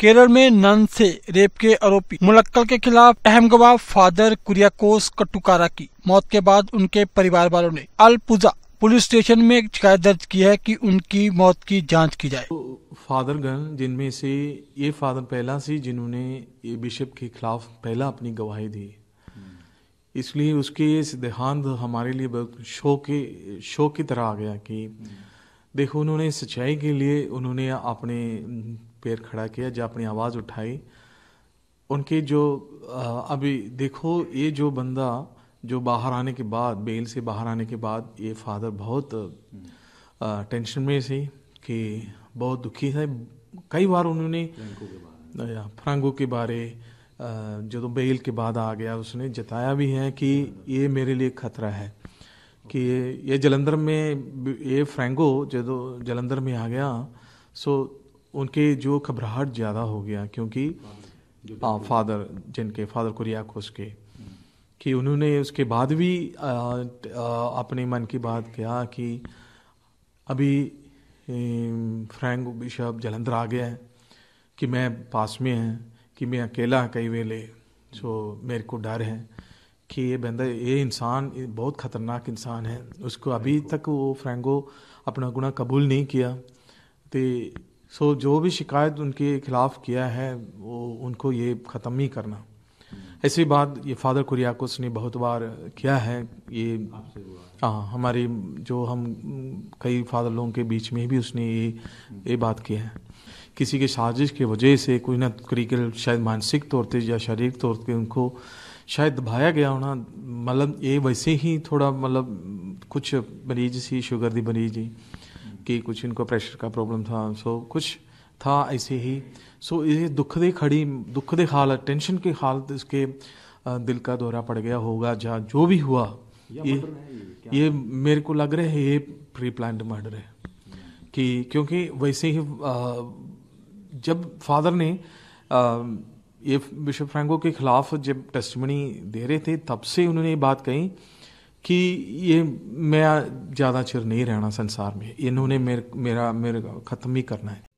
केरल में नन से रेप के आरोपी मुलक्कल के खिलाफ अहम गवाह फादर कुरियाकोस कटुकारा की मौत के बाद उनके परिवार वालों ने अलपुजा पुलिस स्टेशन में शिकायत दर्ज की है कि उनकी मौत की जांच की जाए तो फादरगण जिनमें से ये फादर पहला सी जिन्होंने ये बिशप के खिलाफ पहला अपनी गवाही दी इसलिए उसके सिद्धांत हमारे लिए बहुत शो के शो की तरह आ गया कि देखो उन्होंने सच्चाई के लिए उन्होंने अपने पैर खड़ा किया जो अपनी आवाज़ उठाई उनके जो अभी देखो ये जो बंदा जो बाहर आने के बाद बेल से बाहर आने के बाद ये फादर बहुत टेंशन में थे कि बहुत दुखी थे कई बार उन्होंने फ्रांगो के बारे जो तो बेल के बाद आ गया उसने जताया भी है कि ये मेरे लिए खतरा है कि ये जलंधर में ये फ्रेंगो जो तो जलंधर में आ गया सो उनके जो घबराहट ज़्यादा हो गया क्योंकि हाँ, फादर जिनके फादर को के कि उन्होंने उसके बाद भी आ, आ, अपने मन की बात किया कि अभी फ्रैंक बिशप जलंधर आ गया है कि मैं पास में हैं कि मैं अकेला कई वेले सो मेरे को डर है कि ये बंदा ये इंसान बहुत ख़तरनाक इंसान है उसको अभी तक वो फ्रैंको अपना गुना कबूल नहीं किया तो सो so, जो भी शिकायत उनके खिलाफ किया है वो उनको ये ख़त्म ही करना ऐसी बात ये फादर कुरियाकोस ने बहुत बार किया है ये हाँ हमारे जो हम कई फादर लोगों के बीच में भी उसने ये ये बात की है किसी के साजिश की वजह से कोई ना क्रिकेट शायद मानसिक तौर पर या शारीरिक तौर पर उनको शायद दबाया गया होना मतलब ये वैसे ही थोड़ा मतलब कुछ मरीज सी शुगर दी मरीज ही कि कुछ इनको प्रेशर का प्रॉब्लम था सो कुछ था ऐसे ही सो ये दुख दे खड़ी दुख दे हालत टेंशन की हालत इसके दिल का दौरा पड़ गया होगा जहाँ जो भी हुआ ये ये मेरे को लग रहा है ये प्री प्लान मर्डर है कि क्योंकि वैसे ही आ, जब फादर ने आ, ये बिशप फ्रैंको के खिलाफ जब टेस्टमनी दे रहे थे तब से उन्होंने ये बात कही ਕਿ ਇਹ ਮੈਂ ਜ਼ਿਆਦਾ ਚਿਰ ਨਹੀਂ ਰਹਿਣਾ ਸੰਸਾਰ ਵਿੱਚ ਇਹਨੂੰ ਨੇ ਮੇਰਾ ਮੇਰਾ ਖਤਮ ਹੀ ਕਰਨਾ ਹੈ